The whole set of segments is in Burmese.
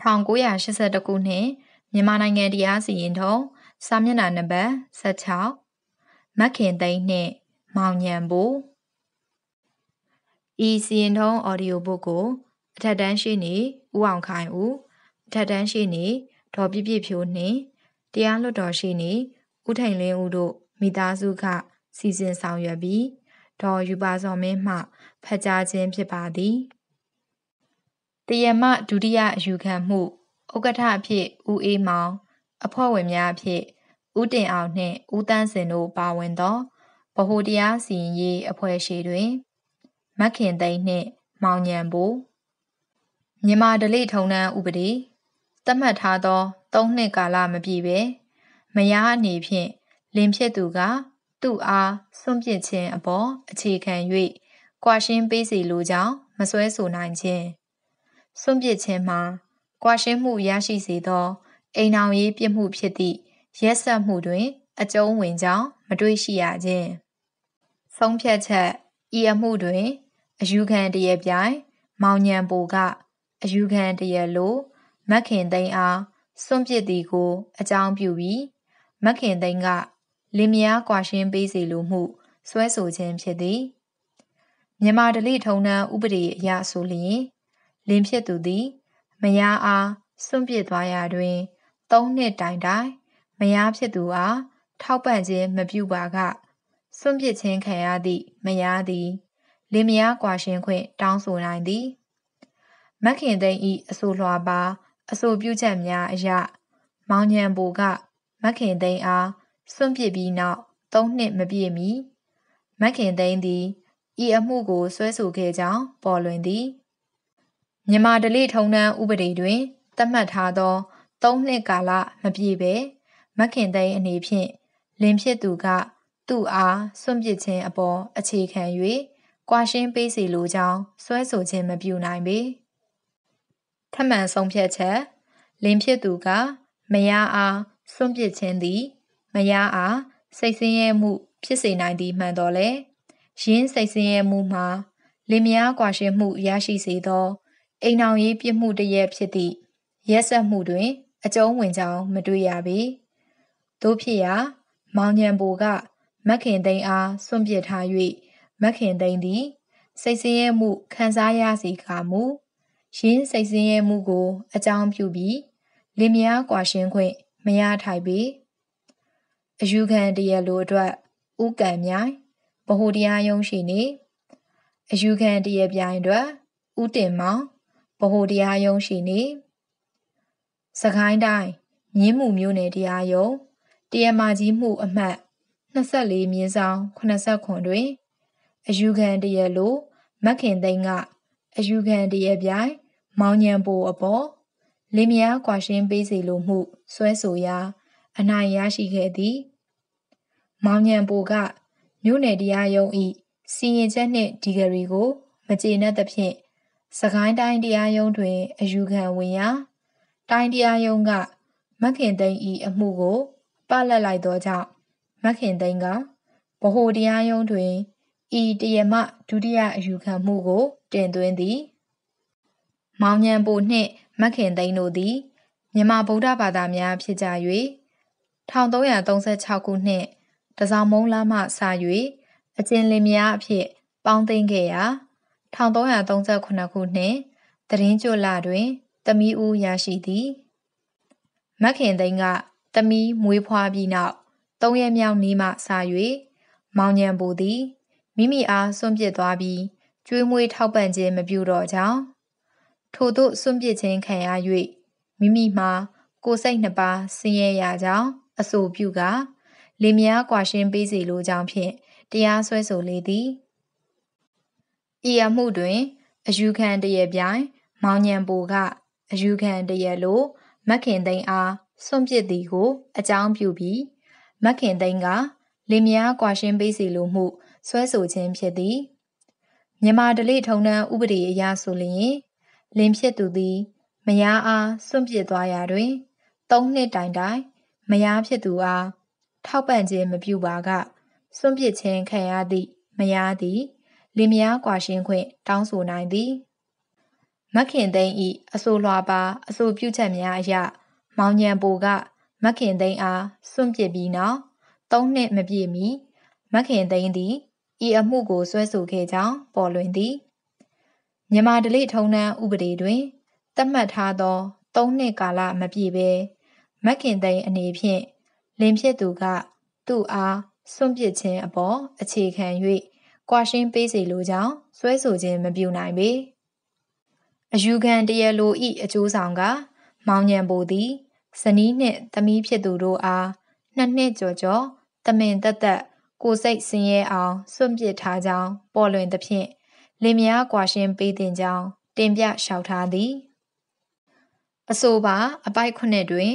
1982ခုနှစ်မြန်မာနိုင်ငံတရားစီရင်ထုံးစာမျက်နှာနံပါတ်16မက်ခင်သိန်းနှင့် မောင်ညံဘူဤစီရင်ထုံးအော်ဒီယိုဘုတ်ကိုအထက်တန်းရှိနေဦးအောင်ခိုင်ဦးအထက်တန်းရှိနေဒေါ်ပြပြဖြိုးနှင့်တရားလွတ်တော်ရှိနေဦးထိုင်လင်းဦးတို့မိသားစုက စီစဉ်ဆောင်ရွက်ပြီးဒေါ်ယူပါစော်မင်းမှဖတ်ကြားခြင်းဖြစ်ပါသည်။တယမဒုတိယအယူခံမှုဥက္ကဋ္ဌအဖြစ်ဦးအေးမောင်အဖွဲ့ဝင်များအဖြစ်ဦးတင်အောင်နှင့်ဦးတန်းစင်တို့ပါဝင်သောဗဟိုတရားစီရင်ရေးအဖွဲ့ရှိတွင်မက်ခင်သိန်းနှင့် မောင်ညံဘိုးမြန်မာဒလိထုံနှန်းဥပဒေသတ်မှတ်ထားသော၃နှစ်ကာလမပြည့်ပဲမယားအနေဖြင့်လင်ဖြစ်သူက သူ့အားစွန့်ပစ်ခြင်းအပေါ်အခြေခံ၍ကွာရှင်းပေးစီလိုကြောင်းမစွဲဆိုနိုင်ခြင်းစွန့်ပစ်ခြင်းမှာကွာရှင်းမှုရရှိစေသောအိမ်အောင်ရေးပြစ်မှုဖြစ်သည့်ရက်ဆက်မှုတွင် အကျုံးဝင်ကြောင်းမတွေ့ရှိရခြင်းဆုံးဖြတ်ချက်ဤအမှုတွင်အယူခံတရပြိုင် မောင်ညံပိုကအယူခံတရလိုမက်ခင်သိန်းအားစွန့်ပစ်သည်ကို အကြောင်းပြုပြီးမက်ခင်သိန်းကလင်မယားကွာရှင်းပေးစီလိုမှုဆွဲဆိုခြင်းဖြစ်သည်မြန်မာဒလိထုံနှံဥပဒေအရဆိုလျင်လင်ဖြစ်သူသည်မယားအားစွန့်ပစ်သွားရာတွင် သုံးနှစ်တိုင်တိုင်မယားဖြစ်သူအားထောက်ပံ့ခြင်းမပြုပါကစွန့်ပစ်ခြင်းခံရသည့်မယားသည် လင်မယားကွာရှင်ခွင့်တောင်းဆိုနိုင်သည်မခင်သိန်းဤအဆိုလွှာပါ အဆိုပြုချက်များအရမောင်ညံဘူကမခင်သိန်းအားစွန့်ပစ်ပြီးနောက်သုံးနှစ်မပြည့်မီမခင်သိန်းသည်ဤအမှုကိုဆွဲဆိုခဲ့ကြောင်းပေါ်လွင်သည်မြန်မာဒလိထုံတန်းဥပဒေတွင်သတ်မှတ်ထားသော၃နှစ်ကာလမပြည့်ပဲမခင်သိန်းအနေဖြင့်လင်ဖြစ်သူက သူ့အားစွန့်ပစ်ခြင်းအပေါ်အခြေခံ၍ကွာရှင်းပေးစီလိုကြောင်းစွဲဆိုခြင်းမပြုနိုင်ပေထမှန်ဆုံးဖြတ်ချက်လင်ဖြစ်သူကမယားအားစွန့်ပစ်ခြင်းသည်မယားအားစိတ်ဆင်းရဲမှုဖြစ်စေနိုင်သည်မှန်တော်လဲရင်းစိတ်ဆင်းရဲမှုမှာလင်မယားကွာရှင်းမှုရရှိစေသောအိမ်အောင်ရေးပြစ်မှုတရက်ဖြစ်သည့်ရက်ဆက်မှုတွင် အကျုံးဝင်ကြောင်းမတွေ့ရပေတို့ဖြစ်ရာမောင်ညံဘူကမက်ခင်သိန်းအားစွန့်ပစ်ထား၍မက်ခင်သိန်းသည်စိတ်ဆင်းရဲမှုခံစားရစီကမူရင်းစိတ်ဆင်းရဲမှုကို အကြောင်းပြုပြီးလင်မယားကွာရှင်ခွင့်မရထိုက်ပေအယူခံတရလိုအတွက်ဥကံမြိုင်ဗဟုတရားယုံရှိနေအယူခံတရပြိုင်အတွက်ဥတင်မောင်ဗဟိုတရားရုံးရှိနေစကိုင်းတိုင်းမြင်းမှုမြို့နယ်တရားရုံးတရားမကြီးမှုအမှတ်24မြင်းဆောင်89တွင် အယူခံတရားလိုမခင်သိန်းကအယူခံတရားပြိုင်မောင်ညံပိုအပေါ်လင်မယားကွာရှင်းပေးစီလိုမှုဆွဲဆိုရာ အနိုင်ရရှိခဲ့သည် မောင်ညံပိုကမြို့နယ်တရားရုံးဤစီရင်ချက်နှင့်ဒီဂရီကိုမကျေနပ်သဖြင့်စကိုင်းတိုင်းတရားရုံးတွင်အယူခံဝင်ရာ တိုင်းတရားရုံးကမခင်သိန်းဤအမှုကိုပလတ်လိုက်သောကြောင့်မခင်သိန်းကဗဟိုတရားရုံးတွင်ဤတရမဒုတိယအယူခံမှုကို တင်သွင်းသည်မောင်ညံပိုနှင့်မခင်သိန်းတို့သည်မြန်မာဗုဒ္ဓဘာသာများဖြစ်ကြ၍1336ခုနှစ်တစောင်းမုံလမှစ၍အကျဉ်လင်များအဖြစ်ပေါင်းသိမ်းခဲ့ရာ1339ခုနှစ်သတင်းကြွလတွင်တမီးဦးရရှိသည်မခင်သိန်းကတမီးမွေးဖွားပြီးနောက်သုံးရမြောက်နေ့မှစ၍မောင်ညံပူသည်မိမိအားစွန့်ပစ်သွားပြီးကျွေးမွေးထောက်ပံ့ခြင်းမပြုတော့ကြောင်းထို့သို့စွန့်ပစ်ခြင်းခံရ၍မိမိမှာကိုယ်စိတ်နှစ်ပါးဆင်းရဲရကြောင်းအဆိုပြုကလေများကွာရှင်းပေးစီလိုကြောင်းဖြင့်တရားစွဲဆိုလေသည်။ဤအမှုတွင်အယူခံတရပြိုင် မောင်ညံပိုကအယူခံတရလို့မခင်သိန်းအားစွန့်ပစ်သည်ကို အကြောင်းပြုပြီးမခင်သိန်းကလင်မယားကွာရှင်းပေးစီလိုမှုဆွဲဆိုခြင်းဖြစ်သည်မြန်မာဒလိထုံနှံဥပဒေအရဆိုလျင်လင်ဖြစ်သူသည်မယားအားစွန့်ပစ်သွားရာတွင်၃နှစ်တိုင်တိုင်မယားဖြစ်သူအားထောက်ပံ့ခြင်းမပြုပါကစွန့်ပစ်ခြင်းခံရသည့်မယားသည်လင်မယားကွာရှင်းခွင့်တောင်းဆိုနိုင်သည်မခင်သိန်းဤအဆိုလွှာပါအဆိုပြုချက်များအရမောင်ညံပိုက မခင်သိန်းအားစွန့်ပစ်ပြီးနောက်သုံးနှစ်မပြည့်မီမခင်သိန်းသည်ဤအမှုကိုဆွဲဆိုခဲ့ကြောင်းပေါ်လွင်သည်မြန်မာဒလိထုံးတမ်းဥပဒေတွင်သတ်မှတ်ထားသော၃နှစ်ကာလမပြည့်ဘဲမခင်သိန်းအနေဖြင့်လင်ဖြစ်သူက သူ့အားစွန့်ပစ်ခြင်းအပေါ်အခြေခံကွာရှင်းပေးစေလိုကြောင်းဆွဲဆိုခြင်းမပြုနိုင်ပေအယူခံတရားလိုဤအကျိုးဆောင်ကမောင်ညံပိုသည်ဇနီးနှင့်သမီးဖြစ်သူတို့အားနှစ်နှစ်ကျော်ကျော်တမင်တက်တက် ကိုစိတ်ဆင်းရဲအောင်စွန့်ပစ်ထားကြောင်းပေါ်လွင်သဖြင့်လင်မယားကွာရှင်းပေးတင်ကြောင်း တင်ပြလျှောက်ထားသည်အဆိုပါအပိုက်ခုနှစ်တွင်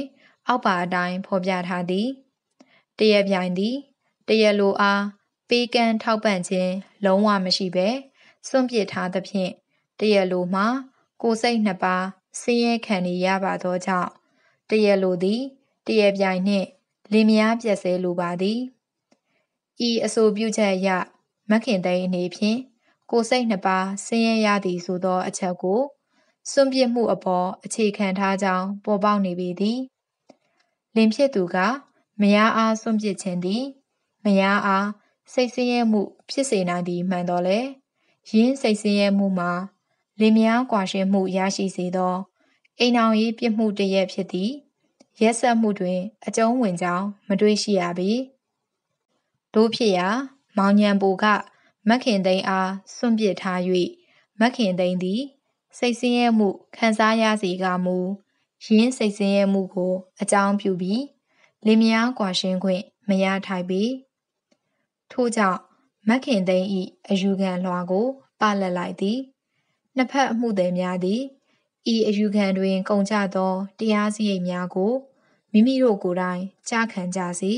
အောက်ပါအတိုင်းဖော်ပြထားသည်တရပြိုင်သည် တရလိုအားပေးကမ်းထောက်ပံ့ခြင်းလုံးဝမရှိဘဲစွန့်ပစ်ထားသဖြင့်တရလိုမှာကိုစိတ်နှစ်ပါးဆင်းရဲခံနေရပါသောကြောင့်တရလိုသည်တရပြိုင်နှင့်လင်မယားပြက်စဲလိုပါသည်ဤအဆိုပြုချက်အရမခင်သိန်းအနေဖြင့်ကိုစိတ်နှစ်ပါးဆင်းရဲရသည်ဆိုသောအချက်ကိုစွန့်ပစ်မှုအပေါ်အခြေခံထားကြောင်းပေါ်ပေါက်နေပြီသည်လင်ဖြစ်သူကမယားအားစွန့်ပစ်ခြင်းသည်မယားအားစိတ်ဆင်းရဲမှု ဖြစ်စေနိုင်သည်မှန်တော်လဲယင်းစိတ်ဆင်းရဲမှုမှာလင်မယားကွာရှင်မှုရရှိစေသောအိမ်အောင်ရေးပြစ်မှုတရက်ဖြစ်သည်ရက်ဆက်မှုတွင် အကျုံးဝင်ကြောင်းမတွေ့ရှိရပေတို့ဖြစ်ရာမောင်ညံပူကမက်ခင်သိန်းအားစွန့်ပစ်ထား၍မက်ခင်သိန်းသည် စိတ်ဆင်းရဲမှုခံစားရစေကမူရင်းစိတ်ဆင်းရဲမှုကို အကြောင်းပြုပြီးလင်မယားကွာရှင်ခွင့်မရထိုက်ပေ။ထို့ကြောင့်မခင်သိန်း၏အယူခံလွှာကိုပလက်လိုက်သည်နှစ်ဖက်အမှုသည်များသည်ဤအယူခံတွင် ကုန်ကြသောတရားစရိတ်များကိုမိမိတို့ကိုယ်တိုင်ကြားခံကြစီ